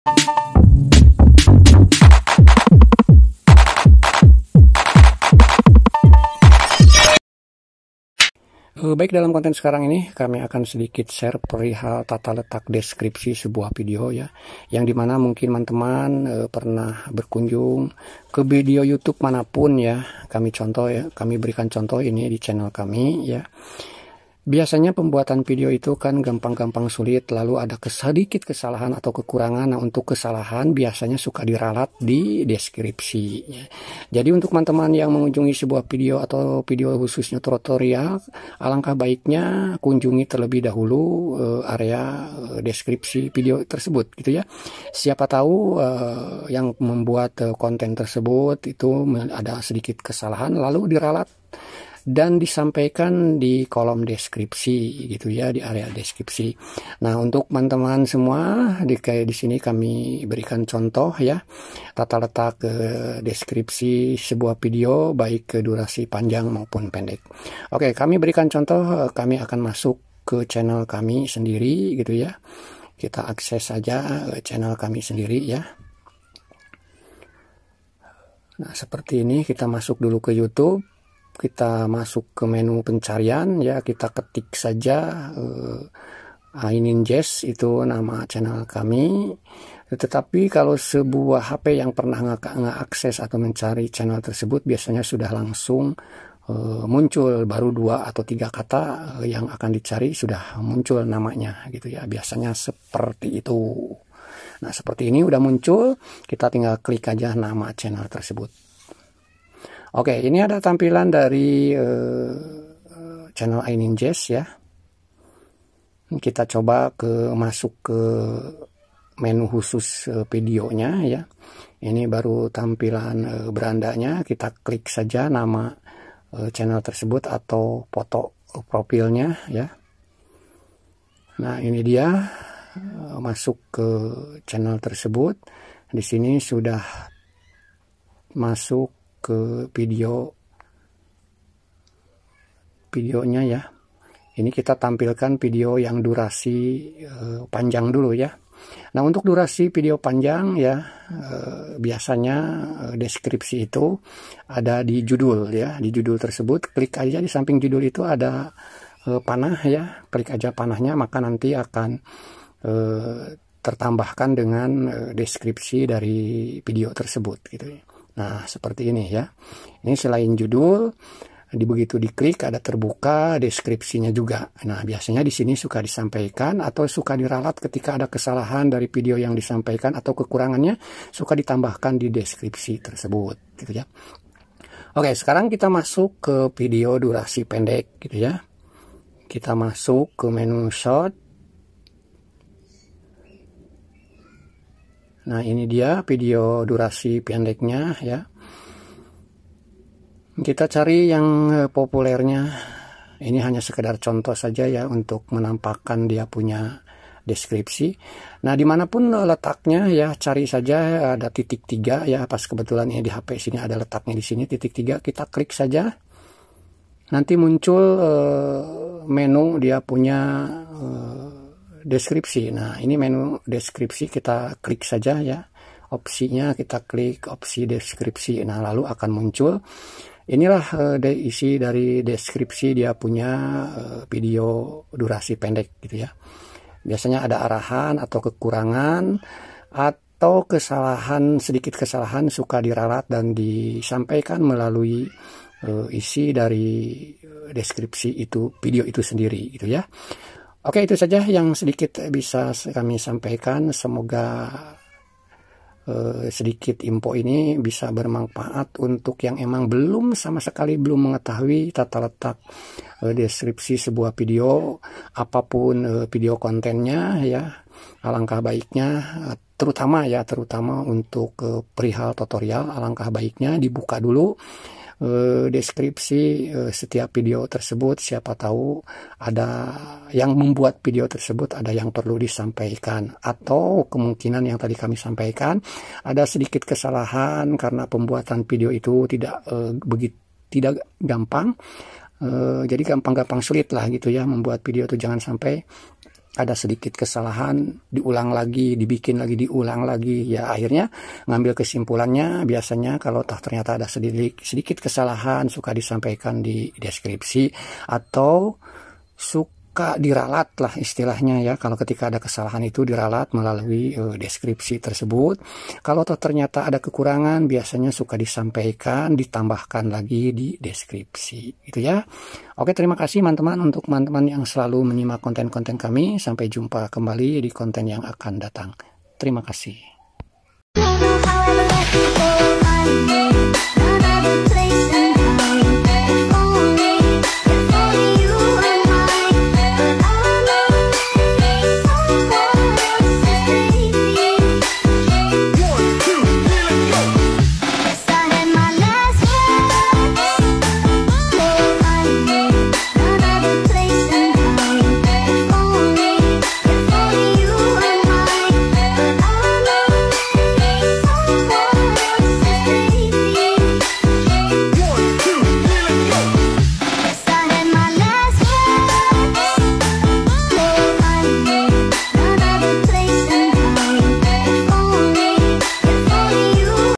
Eh, baik dalam konten sekarang ini kami akan sedikit share perihal tata letak deskripsi sebuah video ya yang dimana mungkin teman-teman e, pernah berkunjung ke video YouTube manapun ya kami contoh ya kami berikan contoh ini di channel kami ya Biasanya pembuatan video itu kan gampang-gampang sulit, lalu ada sedikit kesalahan atau kekurangan. Nah, untuk kesalahan biasanya suka diralat di deskripsi. Jadi untuk teman-teman yang mengunjungi sebuah video atau video khususnya tutorial, alangkah baiknya kunjungi terlebih dahulu eh, area eh, deskripsi video tersebut gitu ya. Siapa tahu eh, yang membuat konten tersebut itu ada sedikit kesalahan lalu diralat dan disampaikan di kolom deskripsi gitu ya di area deskripsi. Nah untuk teman-teman semua di kayak di sini kami berikan contoh ya tata letak ke eh, deskripsi sebuah video baik ke durasi panjang maupun pendek. Oke kami berikan contoh eh, kami akan masuk ke channel kami sendiri gitu ya. Kita akses saja eh, channel kami sendiri ya. Nah, seperti ini kita masuk dulu ke YouTube kita masuk ke menu pencarian ya kita ketik saja uh, eh, Ainin Jazz itu nama channel kami tetapi kalau sebuah HP yang pernah nggak akses atau mencari channel tersebut biasanya sudah langsung uh, muncul baru dua atau tiga kata eh, yang akan dicari sudah muncul namanya gitu ya biasanya seperti itu nah seperti ini udah muncul kita tinggal klik aja nama channel tersebut Oke, ini ada tampilan dari uh, channel Ainin Jazz ya. Kita coba ke masuk ke menu khusus uh, videonya ya. Ini baru tampilan uh, berandanya, kita klik saja nama uh, channel tersebut atau foto profilnya ya. Nah, ini dia uh, masuk ke channel tersebut. Di sini sudah masuk ke video videonya ya ini kita tampilkan video yang durasi uh, panjang dulu ya nah untuk durasi video panjang ya uh, biasanya uh, deskripsi itu ada di judul ya di judul tersebut klik aja di samping judul itu ada uh, panah ya klik aja panahnya maka nanti akan uh, tertambahkan dengan uh, deskripsi dari video tersebut gitu ya Nah, seperti ini ya. Ini selain judul, di begitu diklik ada terbuka deskripsinya juga. Nah, biasanya di sini suka disampaikan atau suka diralat ketika ada kesalahan dari video yang disampaikan atau kekurangannya suka ditambahkan di deskripsi tersebut gitu ya. Oke, sekarang kita masuk ke video durasi pendek gitu ya. Kita masuk ke menu short Nah ini dia video durasi pendeknya ya. Kita cari yang eh, populernya. Ini hanya sekedar contoh saja ya untuk menampakkan dia punya deskripsi. Nah dimanapun eh, letaknya ya cari saja eh, ada titik tiga ya pas kebetulan ini di HP sini ada letaknya di sini titik tiga kita klik saja. Nanti muncul menu dia punya deskripsi. Nah, ini menu deskripsi kita klik saja ya. Opsinya kita klik opsi deskripsi. Nah, lalu akan muncul inilah uh, isi dari deskripsi dia punya uh, video durasi pendek gitu ya. Biasanya ada arahan atau kekurangan atau kesalahan sedikit kesalahan suka diralat dan disampaikan melalui uh, isi dari deskripsi itu video itu sendiri gitu ya. Oke, itu saja yang sedikit bisa kami sampaikan. Semoga eh, sedikit info ini bisa bermanfaat untuk yang emang belum sama sekali belum mengetahui tata letak eh, deskripsi sebuah video, apapun eh, video kontennya ya. Alangkah baiknya terutama ya, terutama untuk perihal tutorial, alangkah baiknya dibuka dulu Eh, deskripsi eh, setiap video tersebut siapa tahu ada yang membuat video tersebut ada yang perlu disampaikan atau kemungkinan yang tadi kami sampaikan ada sedikit kesalahan karena pembuatan video itu tidak eh, begitu tidak gampang jadi gampang-gampang sulit lah gitu ya membuat video itu jangan sampai ada sedikit kesalahan, diulang lagi, dibikin lagi, diulang lagi. Ya akhirnya ngambil kesimpulannya biasanya kalau tah ternyata ada sedikit, sedikit kesalahan suka disampaikan di deskripsi atau suka maka diralat lah istilahnya ya kalau ketika ada kesalahan itu diralat melalui e, deskripsi tersebut kalau ternyata ada kekurangan biasanya suka disampaikan ditambahkan lagi di deskripsi gitu ya oke terima kasih teman-teman untuk teman-teman yang selalu menyimak konten-konten kami sampai jumpa kembali di konten yang akan datang terima kasih